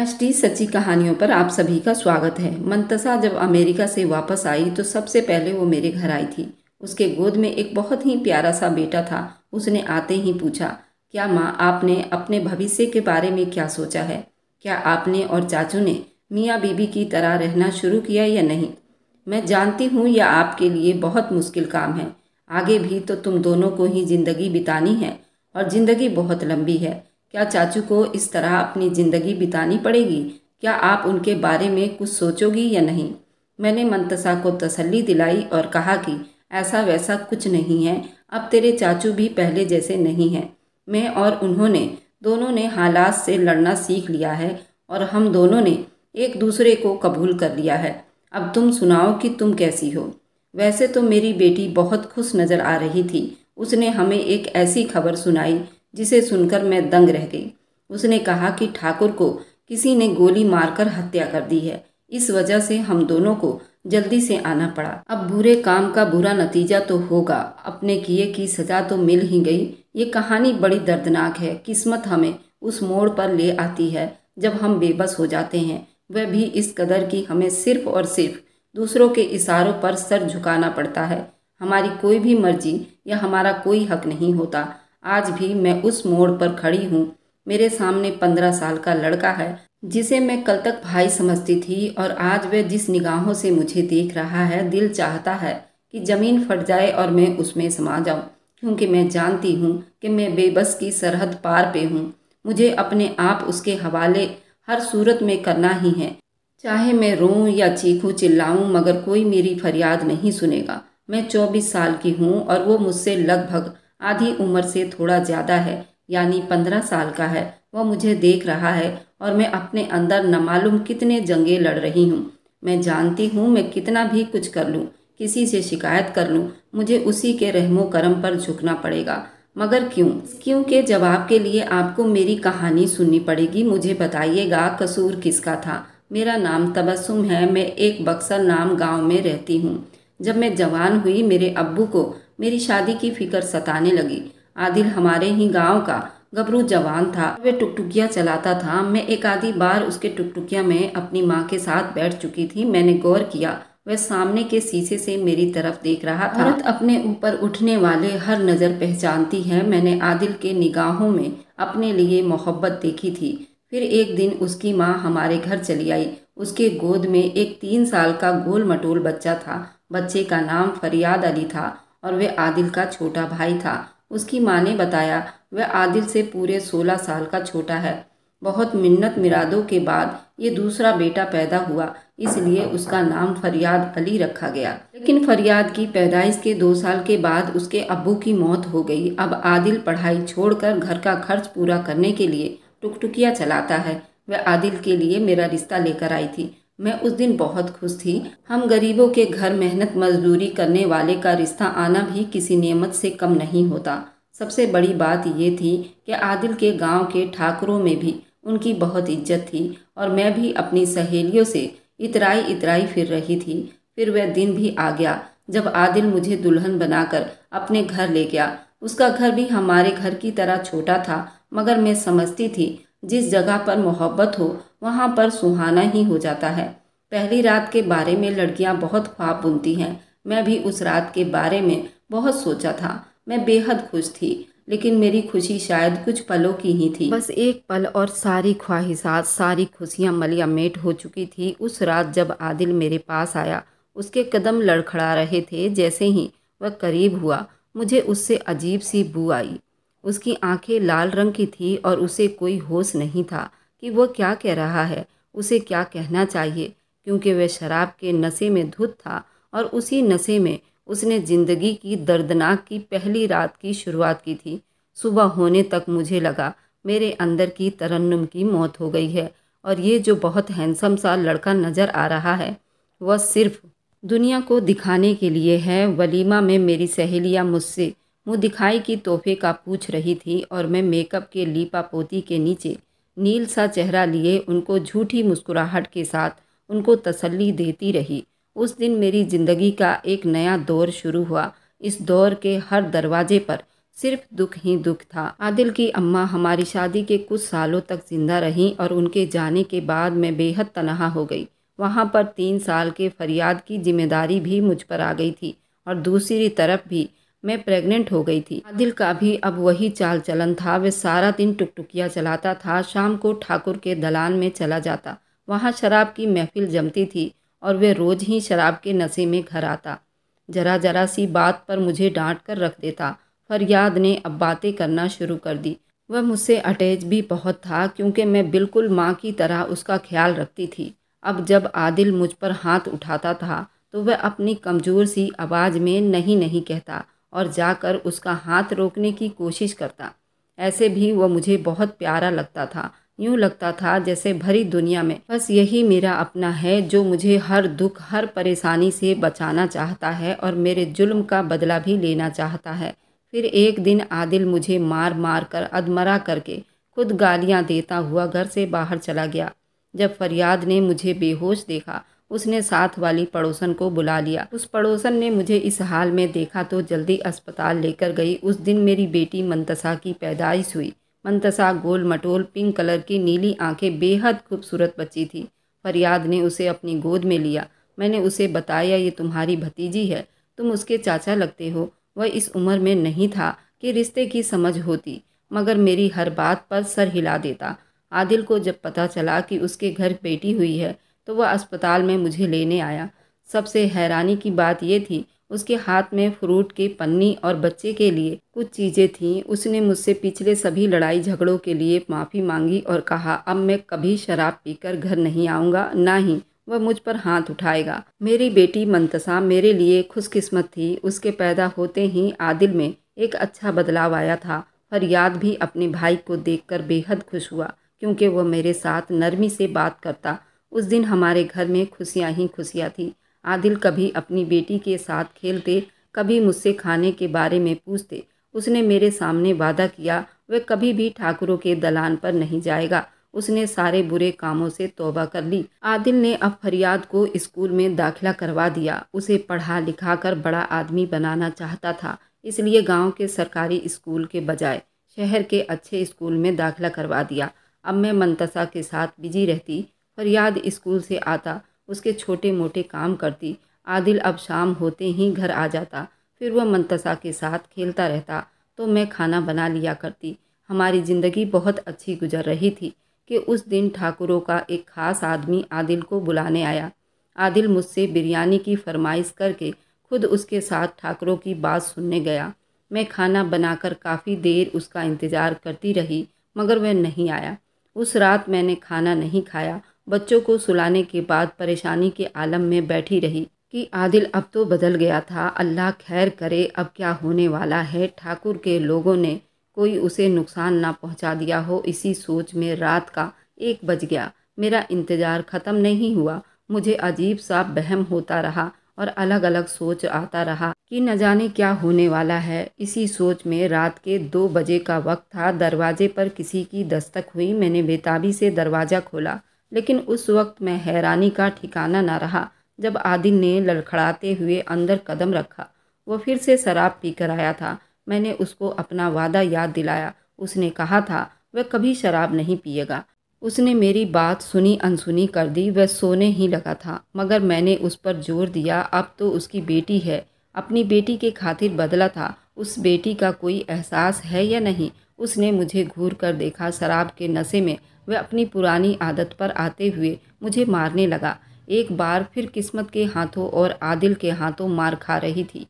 S T सच्ची कहानियों पर आप सभी का स्वागत है मंतसा जब अमेरिका से वापस आई तो सबसे पहले वो मेरे घर आई थी उसके गोद में एक बहुत ही प्यारा सा बेटा था उसने आते ही पूछा क्या माँ आपने अपने भविष्य के बारे में क्या सोचा है क्या आपने और चाचू ने मियाँ बीबी की तरह रहना शुरू किया या नहीं मैं जानती हूँ यह आपके लिए बहुत मुश्किल काम है आगे भी तो तुम दोनों को ही ज़िंदगी बितानी है और ज़िंदगी बहुत लंबी है क्या चाचू को इस तरह अपनी ज़िंदगी बितानी पड़ेगी क्या आप उनके बारे में कुछ सोचोगी या नहीं मैंने मंतसा को तसल्ली दिलाई और कहा कि ऐसा वैसा कुछ नहीं है अब तेरे चाचू भी पहले जैसे नहीं हैं मैं और उन्होंने दोनों ने हालात से लड़ना सीख लिया है और हम दोनों ने एक दूसरे को कबूल कर लिया है अब तुम सुनाओ कि तुम कैसी हो वैसे तो मेरी बेटी बहुत खुश नज़र आ रही थी उसने हमें एक ऐसी खबर सुनाई जिसे सुनकर मैं दंग रह गई उसने कहा कि ठाकुर को किसी ने गोली मारकर हत्या कर दी है इस वजह से हम दोनों को जल्दी से आना पड़ा अब बुरे काम का बुरा नतीजा तो होगा अपने किए की सज़ा तो मिल ही गई ये कहानी बड़ी दर्दनाक है किस्मत हमें उस मोड़ पर ले आती है जब हम बेबस हो जाते हैं वह भी इस कदर की हमें सिर्फ और सिर्फ दूसरों के इशारों पर सर झुकाना पड़ता है हमारी कोई भी मर्जी या हमारा कोई हक नहीं होता आज भी मैं उस मोड़ पर खड़ी हूँ मेरे सामने पंद्रह साल का लड़का है जिसे मैं कल तक भाई समझती थी और आज वह जिस निगाहों से मुझे देख रहा है दिल चाहता है कि ज़मीन फट जाए और मैं उसमें समा जाऊँ क्योंकि मैं जानती हूँ कि मैं बेबस की सरहद पार पे हूँ मुझे अपने आप उसके हवाले हर सूरत में करना ही है चाहे मैं रोऊं या चीखूं चिल्लाऊं मगर कोई मेरी फरियाद नहीं सुनेगा मैं चौबीस साल की हूँ और वो मुझसे लगभग आधी उम्र से थोड़ा ज़्यादा है यानी पंद्रह साल का है वह मुझे देख रहा है और मैं अपने अंदर न मालूम कितने जंगे लड़ रही हूँ मैं जानती हूँ मैं कितना भी कुछ कर लूँ किसी से शिकायत कर लूँ मुझे उसी के रहमो करम पर झुकना पड़ेगा मगर क्यों क्यों के जवाब के लिए आपको मेरी कहानी सुननी पड़ेगी मुझे बताइएगा कसूर किसका था मेरा नाम तबस्सुम है मैं एक बक्सर नाम गांव में रहती हूँ जब मैं जवान हुई मेरे अब्बू को मेरी शादी की फिक्र सताने लगी आदिल हमारे ही गांव का गबरू जवान था वह टुकटुकिया चलाता था मैं एक आधी बार उसके टुकटुकिया में अपनी माँ के साथ बैठ चुकी थी मैंने गौर किया वह सामने के शीशे से मेरी तरफ देख रहा था औरत अपने ऊपर उठने वाले हर नज़र पहचानती है मैंने आदिल के निगाहों में अपने लिए मोहब्बत देखी थी फिर एक दिन उसकी माँ हमारे घर चली आई उसके गोद में एक तीन साल का गोल मटोल बच्चा था बच्चे का नाम फरियाद अली था और वह आदिल का छोटा भाई था उसकी माँ ने बताया वह आदिल से पूरे सोलह साल का छोटा है बहुत मिन्नत मिरादों के बाद ये दूसरा बेटा पैदा हुआ इसलिए उसका नाम फरियाद अली रखा गया लेकिन फरियाद की पैदाइश के दो साल के बाद उसके अबू की मौत हो गई अब आदिल पढ़ाई छोड़कर घर का खर्च पूरा करने के लिए टुकटुकिया चलाता है वह आदिल के लिए मेरा रिश्ता लेकर आई थी मैं उस दिन बहुत खुश थी हम गरीबों के घर मेहनत मजदूरी करने वाले का रिश्ता आना भी किसी नियमत से कम नहीं होता सबसे बड़ी बात यह थी कि आदिल के गांव के ठाकरों में भी उनकी बहुत इज्जत थी और मैं भी अपनी सहेलियों से इतराई इतराई फिर रही थी फिर वह दिन भी आ गया जब आदिल मुझे दुल्हन बनाकर अपने घर ले गया उसका घर भी हमारे घर की तरह छोटा था मगर मैं समझती थी जिस जगह पर मोहब्बत हो वहाँ पर सुहाना ही हो जाता है पहली रात के बारे में लड़कियाँ बहुत ख्वाब बुनती हैं मैं भी उस रात के बारे में बहुत सोचा था मैं बेहद खुश थी लेकिन मेरी खुशी शायद कुछ पलों की ही थी बस एक पल और सारी ख्वाहिशात सारी खुशियाँ मलियामेट हो चुकी थी उस रात जब आदिल मेरे पास आया उसके कदम लड़खड़ा रहे थे जैसे ही वह करीब हुआ मुझे उससे अजीब सी बू आई उसकी आंखें लाल रंग की थी और उसे कोई होश नहीं था कि वह क्या कह रहा है उसे क्या कहना चाहिए क्योंकि वह शराब के नशे में धुत था और उसी नशे में उसने ज़िंदगी की दर्दनाक की पहली रात की शुरुआत की थी सुबह होने तक मुझे लगा मेरे अंदर की तरन्नुम की मौत हो गई है और ये जो बहुत हैंडसम सा लड़का नज़र आ रहा है वह सिर्फ दुनिया को दिखाने के लिए है वलीमा में मेरी सहेलियाँ मुझसे मुँह दिखाई की तोहफे का पूछ रही थी और मैं मेकअप के लीपा पोती के नीचे नील सा चेहरा लिए उनको झूठी मुस्कुराहट के साथ उनको तसल्ली देती रही उस दिन मेरी ज़िंदगी का एक नया दौर शुरू हुआ इस दौर के हर दरवाजे पर सिर्फ दुख ही दुख था आदिल की अम्मा हमारी शादी के कुछ सालों तक जिंदा रहीं और उनके जाने के बाद मैं बेहद तनहा हो गई वहाँ पर तीन साल के फरियाद की जिम्मेदारी भी मुझ पर आ गई थी और दूसरी तरफ भी मैं प्रेग्नेंट हो गई थी आदिल का भी अब वही चाल चलन था वे सारा दिन टुकटुकिया चलाता था शाम को ठाकुर के दलान में चला जाता वहाँ शराब की महफिल जमती थी और वे रोज़ ही शराब के नशे में घर आता जरा जरा सी बात पर मुझे डांट कर रख देता फरियाद ने अब बातें करना शुरू कर दी वह मुझसे अटैच भी बहुत था क्योंकि मैं बिल्कुल माँ की तरह उसका ख्याल रखती थी अब जब आदिल मुझ पर हाथ उठाता था तो वह अपनी कमज़ोर सी आवाज़ में नहीं नहीं कहता और जाकर उसका हाथ रोकने की कोशिश करता ऐसे भी वह मुझे बहुत प्यारा लगता था यूँ लगता था जैसे भरी दुनिया में बस यही मेरा अपना है जो मुझे हर दुख हर परेशानी से बचाना चाहता है और मेरे जुल्म का बदला भी लेना चाहता है फिर एक दिन आदिल मुझे मार मार कर अधमरा करके खुद गालियाँ देता हुआ घर से बाहर चला गया जब फरियाद ने मुझे बेहोश देखा उसने साथ वाली पड़ोसन को बुला लिया उस पड़ोसन ने मुझे इस हाल में देखा तो जल्दी अस्पताल लेकर गई उस दिन मेरी बेटी मंतसा की पैदाइश हुई मंतसा गोल मटोल पिंक कलर की नीली आंखें बेहद खूबसूरत बच्ची थी फरियाद ने उसे अपनी गोद में लिया मैंने उसे बताया ये तुम्हारी भतीजी है तुम उसके चाचा लगते हो वह इस उम्र में नहीं था कि रिश्ते की समझ होती मगर मेरी हर बात पर सर हिला देता आदिल को जब पता चला कि उसके घर बेटी हुई है तो वह अस्पताल में मुझे लेने आया सबसे हैरानी की बात यह थी उसके हाथ में फ्रूट के पन्नी और बच्चे के लिए कुछ चीज़ें थीं उसने मुझसे पिछले सभी लड़ाई झगड़ों के लिए माफ़ी मांगी और कहा अब मैं कभी शराब पीकर घर नहीं आऊँगा ना ही वह मुझ पर हाथ उठाएगा मेरी बेटी मंतसा मेरे लिए खुशकिस्मत थी उसके पैदा होते ही आदिल में एक अच्छा बदलाव आया था फरियाद भी अपने भाई को देखकर बेहद खुश हुआ क्योंकि वह मेरे साथ नरमी से बात करता उस दिन हमारे घर में खुशियाँ ही खुशियाँ थी आदिल कभी अपनी बेटी के साथ खेलते कभी मुझसे खाने के बारे में पूछते उसने मेरे सामने वादा किया वह कभी भी ठाकुरों के दलान पर नहीं जाएगा उसने सारे बुरे कामों से तौबा कर ली आदिल ने अब फरियाद को स्कूल में दाखिला करवा दिया उसे पढ़ा लिखा कर बड़ा आदमी बनाना चाहता था इसलिए गांव के सरकारी स्कूल के बजाय शहर के अच्छे स्कूल में दाखिला करवा दिया अब मैं मंतसा के साथ बिजी रहती फरियाद स्कूल से आता उसके छोटे मोटे काम करती आदिल अब शाम होते ही घर आ जाता फिर वह मंतसा के साथ खेलता रहता तो मैं खाना बना लिया करती हमारी ज़िंदगी बहुत अच्छी गुजर रही थी कि उस दिन ठाकुरों का एक ख़ास आदमी आदिल को बुलाने आया आदिल मुझसे बिरयानी की फरमाइश करके खुद उसके साथ ठाकुरों की बात सुनने गया मैं खाना बनाकर काफ़ी देर उसका इंतज़ार करती रही मगर वह नहीं आया उस रात मैंने खाना नहीं खाया बच्चों को सुलाने के बाद परेशानी के आलम में बैठी रही कि आदिल अब तो बदल गया था अल्लाह खैर करे अब क्या होने वाला है ठाकुर के लोगों ने कोई उसे नुकसान ना पहुंचा दिया हो इसी सोच में रात का एक बज गया मेरा इंतज़ार ख़त्म नहीं हुआ मुझे अजीब सा बहम होता रहा और अलग अलग सोच आता रहा कि न जाने क्या होने वाला है इसी सोच में रात के दो बजे का वक्त था दरवाजे पर किसी की दस्तक हुई मैंने बेताबी से दरवाज़ा खोला लेकिन उस वक्त मैं हैरानी का ठिकाना न रहा जब आदिल ने लड़खड़ाते हुए अंदर कदम रखा वो फिर से शराब पीकर आया था मैंने उसको अपना वादा याद दिलाया उसने कहा था वह कभी शराब नहीं पिएगा उसने मेरी बात सुनी अनसुनी कर दी वह सोने ही लगा था मगर मैंने उस पर जोर दिया अब तो उसकी बेटी है अपनी बेटी के खातिर बदला था उस बेटी का कोई एहसास है या नहीं उसने मुझे घूर कर देखा शराब के नशे में वह अपनी पुरानी आदत पर आते हुए मुझे मारने लगा एक बार फिर किस्मत के हाथों और आदिल के हाथों मार खा रही थी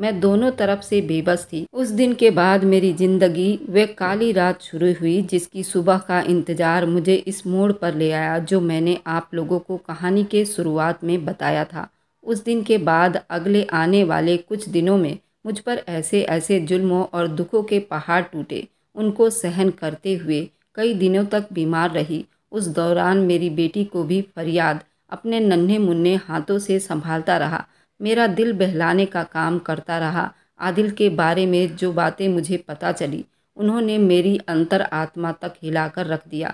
मैं दोनों तरफ से बेबस थी उस दिन के बाद मेरी ज़िंदगी वे काली रात शुरू हुई जिसकी सुबह का इंतज़ार मुझे इस मोड़ पर ले आया जो मैंने आप लोगों को कहानी के शुरुआत में बताया था उस दिन के बाद अगले आने वाले कुछ दिनों में मुझ पर ऐसे ऐसे जुल्मों और दुखों के पहाड़ टूटे उनको सहन करते हुए कई दिनों तक बीमार रही उस दौरान मेरी बेटी को भी फरियाद अपने नन्हे मुन्ने हाथों से संभालता रहा मेरा दिल बहलाने का काम करता रहा आदिल के बारे में जो बातें मुझे पता चली उन्होंने मेरी अंतर आत्मा तक हिलाकर रख दिया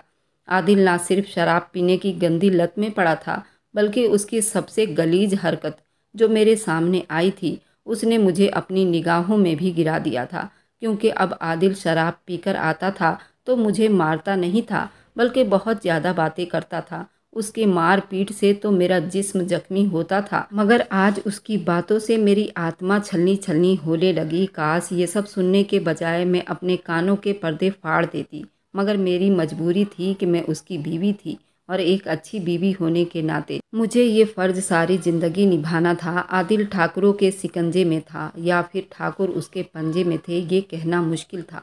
आदिल ना सिर्फ शराब पीने की गंदी लत में पड़ा था बल्कि उसकी सबसे गलीज हरकत जो मेरे सामने आई थी उसने मुझे अपनी निगाहों में भी गिरा दिया था क्योंकि अब आदिल शराब पीकर आता था तो मुझे मारता नहीं था बल्कि बहुत ज़्यादा बातें करता था उसके मार पीट से तो मेरा जिस्म जख्मी होता था मगर आज उसकी बातों से मेरी आत्मा छलनी छलनी होने लगी काश ये सब सुनने के बजाय मैं अपने कानों के पर्दे फाड़ देती मगर मेरी मजबूरी थी कि मैं उसकी बीवी थी और एक अच्छी बीवी होने के नाते मुझे ये फ़र्ज सारी ज़िंदगी निभाना था आदिल ठाकुरों के सिकंजे में था या फिर ठाकुर उसके पंजे में थे ये कहना मुश्किल था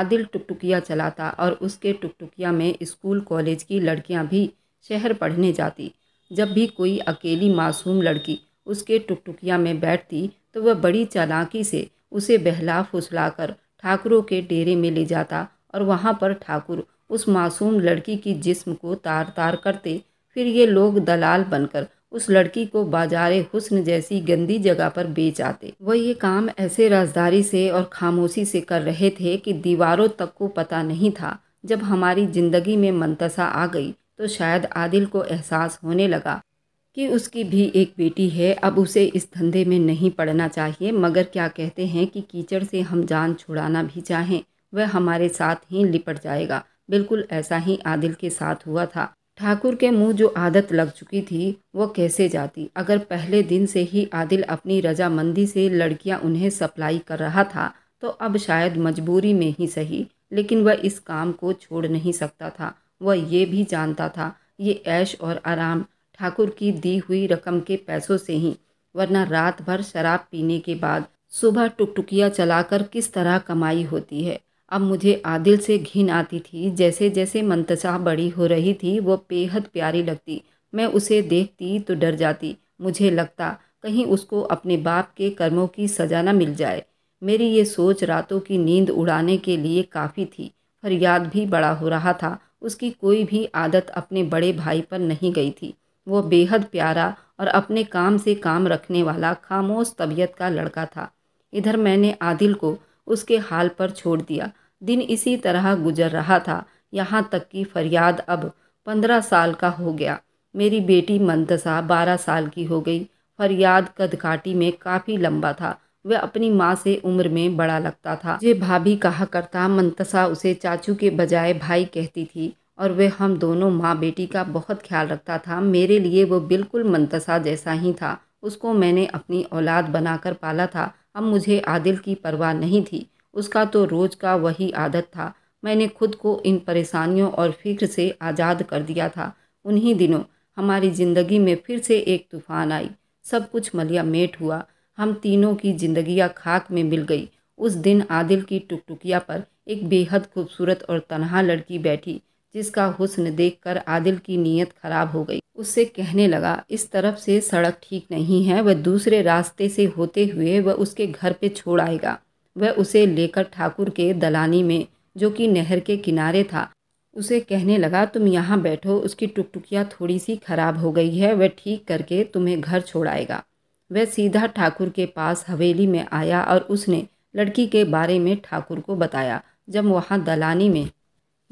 आदिल टुकटुकिया चलाता और उसके टुकटुकिया में स्कूल कॉलेज की लड़कियां भी शहर पढ़ने जाती जब भी कोई अकेली मासूम लड़की उसके टुकटुकिया में बैठती तो वह बड़ी चालाकी से उसे बहला फुसलाकर ठाकुरों के डेरे में ले जाता और वहाँ पर ठाकुर उस मासूम लड़की की जिस्म को तार तार करते फिर ये लोग दलाल बनकर उस लड़की को बाजार हुस्न जैसी गंदी जगह पर बेच आते वह ये काम ऐसे राजदारी से और खामोशी से कर रहे थे कि दीवारों तक को पता नहीं था जब हमारी ज़िंदगी में मंतसा आ गई तो शायद आदिल को एहसास होने लगा कि उसकी भी एक बेटी है अब उसे इस धंधे में नहीं पड़ना चाहिए मगर क्या कहते हैं कि कीचड़ से हम जान छुड़ाना भी चाहें वह हमारे साथ ही लिपट जाएगा बिल्कुल ऐसा ही आदिल के साथ हुआ था ठाकुर के मुंह जो आदत लग चुकी थी वह कैसे जाती अगर पहले दिन से ही आदिल अपनी रजामंदी से लड़कियां उन्हें सप्लाई कर रहा था तो अब शायद मजबूरी में ही सही लेकिन वह इस काम को छोड़ नहीं सकता था वह ये भी जानता था ये ऐश और आराम ठाकुर की दी हुई रकम के पैसों से ही वरना रात भर शराब पीने के बाद सुबह टुकटुकिया चलाकर किस तरह कमाई होती है अब मुझे आदिल से घिन आती थी जैसे जैसे मनतशा बड़ी हो रही थी वो बेहद प्यारी लगती मैं उसे देखती तो डर जाती मुझे लगता कहीं उसको अपने बाप के कर्मों की सजा न मिल जाए मेरी ये सोच रातों की नींद उड़ाने के लिए काफ़ी थी फरियाद भी बड़ा हो रहा था उसकी कोई भी आदत अपने बड़े भाई पर नहीं गई थी वो बेहद प्यारा और अपने काम से काम रखने वाला खामोश तबीयत का लड़का था इधर मैंने आदिल को उसके हाल पर छोड़ दिया दिन इसी तरह गुजर रहा था यहाँ तक कि फरियाद अब पंद्रह साल का हो गया मेरी बेटी मंतसा बारह साल की हो गई फरियाद कदकाटी में काफ़ी लंबा था वह अपनी माँ से उम्र में बड़ा लगता था मुझे भाभी कहा करता मंतसा उसे चाचू के बजाय भाई कहती थी और वह हम दोनों माँ बेटी का बहुत ख्याल रखता था मेरे लिए वो बिल्कुल मंतसा जैसा ही था उसको मैंने अपनी औलाद बनाकर पाला था अब मुझे आदिल की परवाह नहीं थी उसका तो रोज़ का वही आदत था मैंने खुद को इन परेशानियों और फिक्र से आज़ाद कर दिया था उन्हीं दिनों हमारी ज़िंदगी में फिर से एक तूफान आई सब कुछ मलिया मेट हुआ हम तीनों की जिंदगियां खाक में मिल गई उस दिन आदिल की टुकटुकिया पर एक बेहद खूबसूरत और तनहा लड़की बैठी जिसका हुस्न देखकर आदिल की नीयत खराब हो गई उससे कहने लगा इस तरफ से सड़क ठीक नहीं है वह दूसरे रास्ते से होते हुए वह उसके घर पे छोड़ आएगा वह उसे लेकर ठाकुर के दलानी में जो कि नहर के किनारे था उसे कहने लगा तुम यहाँ बैठो उसकी टुकटुकिया थोड़ी सी खराब हो गई है वह ठीक करके तुम्हें घर छोड़ आएगा वह सीधा ठाकुर के पास हवेली में आया और उसने लड़की के बारे में ठाकुर को बताया जब वहाँ दलानी में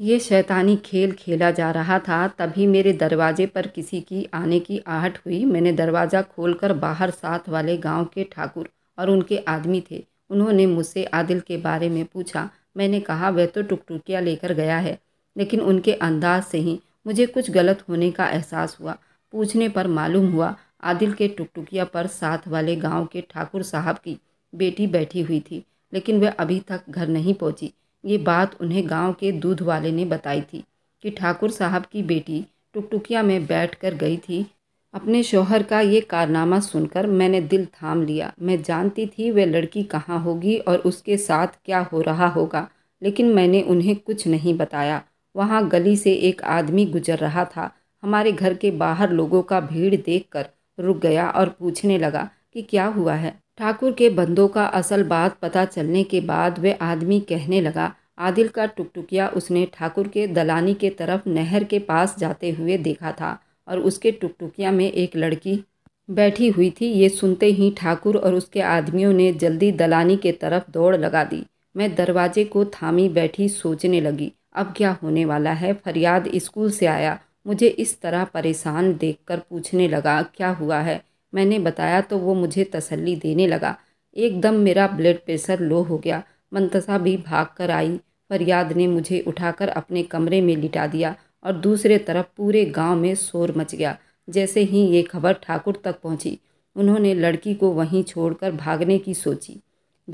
ये शैतानी खेल खेला जा रहा था तभी मेरे दरवाजे पर किसी की आने की आहट हुई मैंने दरवाज़ा खोलकर बाहर साथ वाले गांव के ठाकुर और उनके आदमी थे उन्होंने मुझसे आदिल के बारे में पूछा मैंने कहा वह तो टुकटुकिया लेकर गया है लेकिन उनके अंदाज से ही मुझे कुछ गलत होने का एहसास हुआ पूछने पर मालूम हुआ आदिल के टुकटुकिया पर साथ वाले गांव के ठाकुर साहब की बेटी बैठी हुई थी लेकिन वह अभी तक घर नहीं पहुंची ये बात उन्हें गांव के दूध वाले ने बताई थी कि ठाकुर साहब की बेटी टुकटुकिया में बैठ कर गई थी अपने शोहर का ये कारनामा सुनकर मैंने दिल थाम लिया मैं जानती थी वह लड़की कहाँ होगी और उसके साथ क्या हो रहा होगा लेकिन मैंने उन्हें कुछ नहीं बताया वहाँ गली से एक आदमी गुजर रहा था हमारे घर के बाहर लोगों का भीड़ देखकर रुक गया और पूछने लगा कि क्या हुआ है ठाकुर के बंदों का असल बात पता चलने के बाद वह आदमी कहने लगा आदिल का टुकटुकिया उसने ठाकुर के दलानी के तरफ नहर के पास जाते हुए देखा था और उसके टुकटुकिया में एक लड़की बैठी हुई थी ये सुनते ही ठाकुर और उसके आदमियों ने जल्दी दलानी के तरफ दौड़ लगा दी मैं दरवाजे को थामी बैठी सोचने लगी अब क्या होने वाला है फरियाद स्कूल से आया मुझे इस तरह परेशान देखकर पूछने लगा क्या हुआ है मैंने बताया तो वो मुझे तसल्ली देने लगा एकदम मेरा ब्लड प्रेशर लो हो गया मनतसा भी भाग कर आई फरियाद ने मुझे उठाकर अपने कमरे में लिटा दिया और दूसरे तरफ पूरे गांव में शोर मच गया जैसे ही ये खबर ठाकुर तक पहुंची उन्होंने लड़की को वहीं छोड़कर भागने की सोची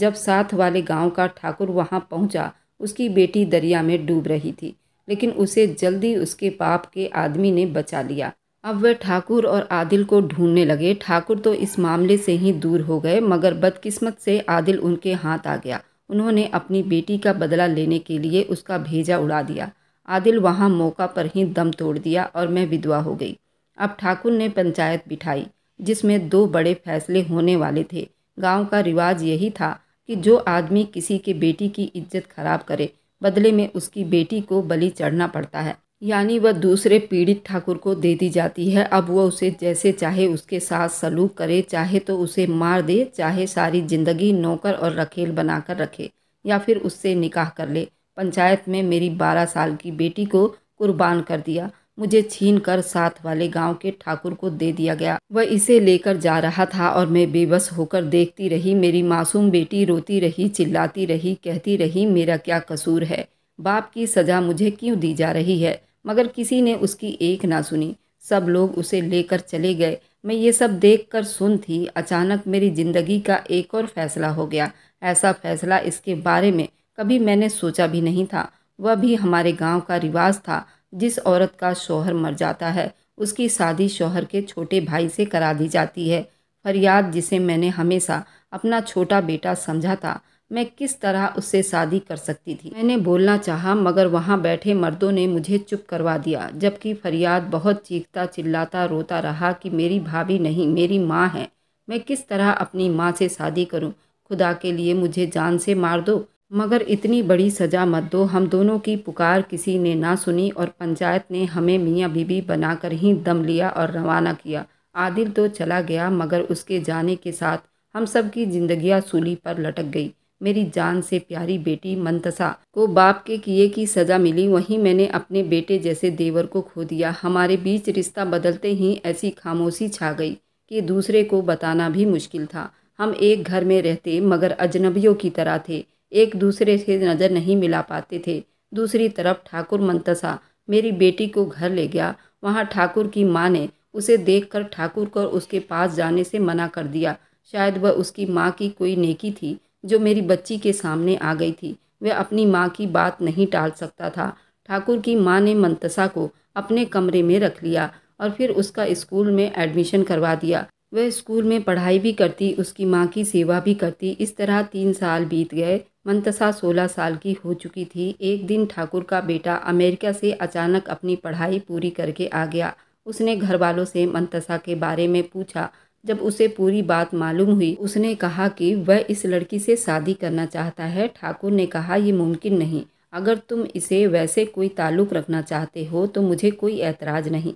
जब साथ वाले गांव का ठाकुर वहां पहुंचा उसकी बेटी दरिया में डूब रही थी लेकिन उसे जल्दी उसके बाप के आदमी ने बचा लिया अब वह ठाकुर और आदिल को ढूंढने लगे ठाकुर तो इस मामले से ही दूर हो गए मगर बदकिस्मत से आदिल उनके हाथ आ गया उन्होंने अपनी बेटी का बदला लेने के लिए उसका भेजा उड़ा दिया आदिल वहाँ मौका पर ही दम तोड़ दिया और मैं विधवा हो गई अब ठाकुर ने पंचायत बिठाई जिसमें दो बड़े फैसले होने वाले थे गांव का रिवाज यही था कि जो आदमी किसी के बेटी की इज्जत खराब करे बदले में उसकी बेटी को बलि चढ़ना पड़ता है यानी वह दूसरे पीड़ित ठाकुर को दे दी जाती है अब वह उसे जैसे चाहे उसके साथ सलूक करे चाहे तो उसे मार दे चाहे सारी ज़िंदगी नौकर और रखेल बनाकर रखे या फिर उससे निकाह कर ले पंचायत में मेरी बारह साल की बेटी को कुर्बान कर दिया मुझे छीन कर साथ वाले गांव के ठाकुर को दे दिया गया वह इसे लेकर जा रहा था और मैं बेबस होकर देखती रही मेरी मासूम बेटी रोती रही चिल्लाती रही कहती रही मेरा क्या कसूर है बाप की सज़ा मुझे क्यों दी जा रही है मगर किसी ने उसकी एक ना सुनी सब लोग उसे लेकर चले गए मैं ये सब देख कर सुन थी अचानक मेरी ज़िंदगी का एक और फैसला हो गया ऐसा फैसला इसके बारे में कभी मैंने सोचा भी नहीं था वह भी हमारे गांव का रिवाज था जिस औरत का शोहर मर जाता है उसकी शादी शोहर के छोटे भाई से करा दी जाती है फरियाद जिसे मैंने हमेशा अपना छोटा बेटा समझा था मैं किस तरह उससे शादी कर सकती थी मैंने बोलना चाहा मगर वहाँ बैठे मर्दों ने मुझे चुप करवा दिया जबकि फरियाद बहुत चीखता चिल्लाता रोता रहा कि मेरी भाभी नहीं मेरी माँ है मैं किस तरह अपनी माँ से शादी करूँ खुदा के लिए मुझे जान से मार दो मगर इतनी बड़ी सज़ा मत दो हम दोनों की पुकार किसी ने ना सुनी और पंचायत ने हमें मियाँ बीबी बनाकर ही दम लिया और रवाना किया आदिल तो चला गया मगर उसके जाने के साथ हम सब की जिंदगियाँ सूली पर लटक गई मेरी जान से प्यारी बेटी मंतसा को बाप के किए की सज़ा मिली वहीं मैंने अपने बेटे जैसे देवर को खो दिया हमारे बीच रिश्ता बदलते ही ऐसी खामोशी छा गई कि दूसरे को बताना भी मुश्किल था हम एक घर में रहते मगर अजनबियों की तरह थे एक दूसरे से नज़र नहीं मिला पाते थे दूसरी तरफ ठाकुर मंतसा मेरी बेटी को घर ले गया वहाँ ठाकुर की माँ ने उसे देखकर ठाकुर को उसके पास जाने से मना कर दिया शायद वह उसकी माँ की कोई नेकी थी जो मेरी बच्ची के सामने आ गई थी वह अपनी माँ की बात नहीं टाल सकता था ठाकुर की माँ ने मंतसा को अपने कमरे में रख लिया और फिर उसका स्कूल में एडमिशन करवा दिया वह स्कूल में पढ़ाई भी करती उसकी माँ की सेवा भी करती इस तरह तीन साल बीत गए मंतसा सोलह साल की हो चुकी थी एक दिन ठाकुर का बेटा अमेरिका से अचानक अपनी पढ़ाई पूरी करके आ गया उसने घर वालों से मंतसा के बारे में पूछा जब उसे पूरी बात मालूम हुई उसने कहा कि वह इस लड़की से शादी करना चाहता है ठाकुर ने कहा ये मुमकिन नहीं अगर तुम इसे वैसे कोई ताल्लुक़ रखना चाहते हो तो मुझे कोई ऐतराज़ नहीं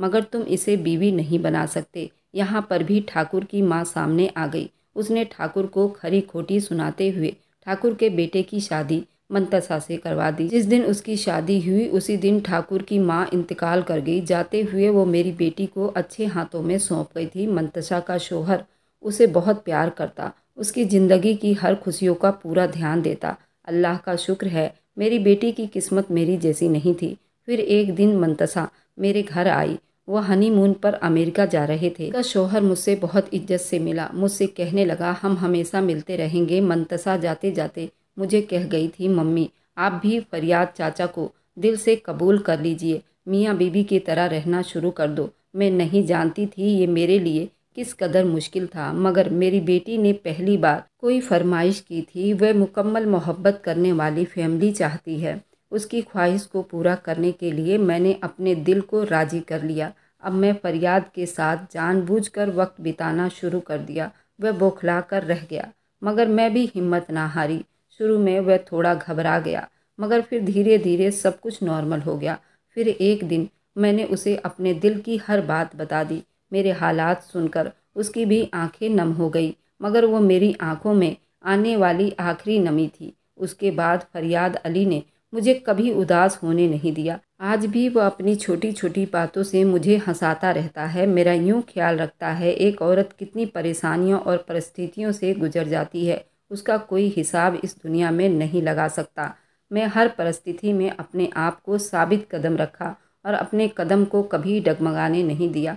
मगर तुम इसे बीवी नहीं बना सकते यहाँ पर भी ठाकुर की माँ सामने आ गई उसने ठाकुर को खरी खोटी सुनाते हुए ठाकुर के बेटे की शादी मनतसा से करवा दी जिस दिन उसकी शादी हुई उसी दिन ठाकुर की माँ इंतकाल कर गई जाते हुए वो मेरी बेटी को अच्छे हाथों में सौंप गई थी मंतसा का शोहर उसे बहुत प्यार करता उसकी ज़िंदगी की हर खुशियों का पूरा ध्यान देता अल्लाह का शुक्र है मेरी बेटी की किस्मत मेरी जैसी नहीं थी फिर एक दिन मंतसा मेरे घर आई वह हनीमून पर अमेरिका जा रहे थे उसका शोहर मुझसे बहुत इज्जत से मिला मुझसे कहने लगा हम हमेशा मिलते रहेंगे मनतसा जाते जाते मुझे कह गई थी मम्मी आप भी फरियाद चाचा को दिल से कबूल कर लीजिए मियाँ बीबी की तरह रहना शुरू कर दो मैं नहीं जानती थी ये मेरे लिए किस कदर मुश्किल था मगर मेरी बेटी ने पहली बार कोई फरमाइश की थी वह मुकम्मल मोहब्बत करने वाली फैमिली चाहती है उसकी ख्वाहिश को पूरा करने के लिए मैंने अपने दिल को राजी कर लिया अब मैं फरियाद के साथ जानबूझकर वक्त बिताना शुरू कर दिया वह बौखला कर रह गया मगर मैं भी हिम्मत ना हारी शुरू में वह थोड़ा घबरा गया मगर फिर धीरे धीरे सब कुछ नॉर्मल हो गया फिर एक दिन मैंने उसे अपने दिल की हर बात बता दी मेरे हालात सुनकर उसकी भी आंखें नम हो गई मगर वो मेरी आंखों में आने वाली आखिरी नमी थी उसके बाद फरियाद अली ने मुझे कभी उदास होने नहीं दिया आज भी वह अपनी छोटी छोटी बातों से मुझे हंसाता रहता है मेरा यूँ ख्याल रखता है एक औरत कितनी परेशानियों और परिस्थितियों से गुजर जाती है उसका कोई हिसाब इस दुनिया में नहीं लगा सकता मैं हर परिस्थिति में अपने आप को साबित कदम रखा और अपने कदम को कभी डगमगाने नहीं दिया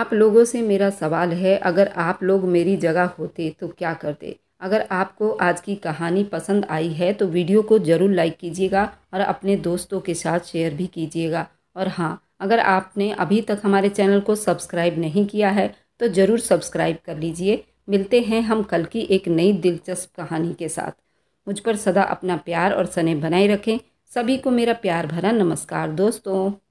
आप लोगों से मेरा सवाल है अगर आप लोग मेरी जगह होते तो क्या करते अगर आपको आज की कहानी पसंद आई है तो वीडियो को ज़रूर लाइक कीजिएगा और अपने दोस्तों के साथ शेयर भी कीजिएगा और हाँ अगर आपने अभी तक हमारे चैनल को सब्सक्राइब नहीं किया है तो ज़रूर सब्सक्राइब कर लीजिए मिलते हैं हम कल की एक नई दिलचस्प कहानी के साथ मुझ पर सदा अपना प्यार और स्नेह बनाए रखें सभी को मेरा प्यार भरा नमस्कार दोस्तों